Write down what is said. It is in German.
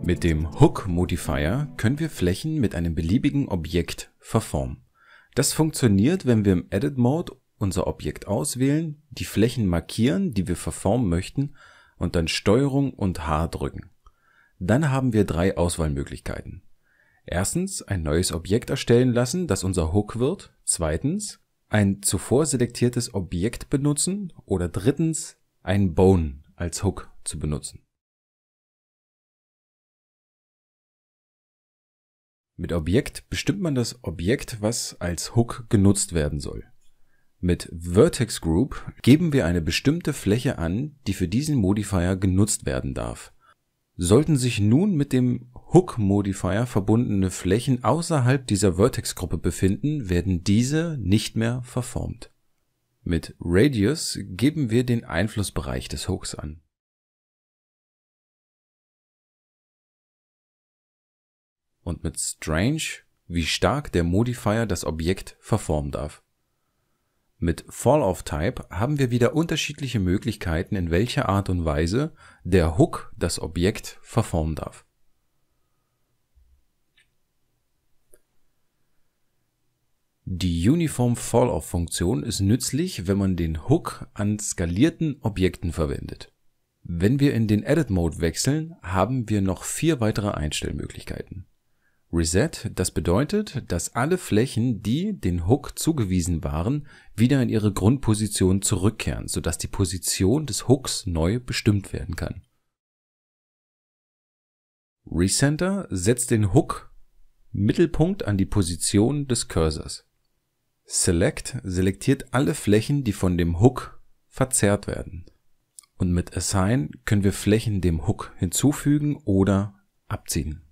Mit dem Hook Modifier können wir Flächen mit einem beliebigen Objekt verformen. Das funktioniert, wenn wir im Edit Mode unser Objekt auswählen, die Flächen markieren, die wir verformen möchten und dann STRG und H drücken. Dann haben wir drei Auswahlmöglichkeiten. Erstens ein neues Objekt erstellen lassen, das unser Hook wird. Zweitens ein zuvor selektiertes Objekt benutzen oder drittens einen Bone als Hook zu benutzen. Mit Objekt bestimmt man das Objekt, was als Hook genutzt werden soll. Mit Vertex Group geben wir eine bestimmte Fläche an, die für diesen Modifier genutzt werden darf. Sollten sich nun mit dem Hook Modifier verbundene Flächen außerhalb dieser Vertex-Gruppe befinden, werden diese nicht mehr verformt. Mit Radius geben wir den Einflussbereich des Hooks an. Und mit Strange, wie stark der Modifier das Objekt verformen darf. Mit Falloff-Type haben wir wieder unterschiedliche Möglichkeiten, in welcher Art und Weise der Hook das Objekt verformen darf. Die Uniform Falloff Funktion ist nützlich, wenn man den Hook an skalierten Objekten verwendet. Wenn wir in den Edit Mode wechseln, haben wir noch vier weitere Einstellmöglichkeiten. Reset, das bedeutet, dass alle Flächen, die den Hook zugewiesen waren, wieder in ihre Grundposition zurückkehren, sodass die Position des Hooks neu bestimmt werden kann. Recenter setzt den Hook Mittelpunkt an die Position des Cursors. Select selektiert alle Flächen, die von dem Hook verzerrt werden. Und mit Assign können wir Flächen dem Hook hinzufügen oder abziehen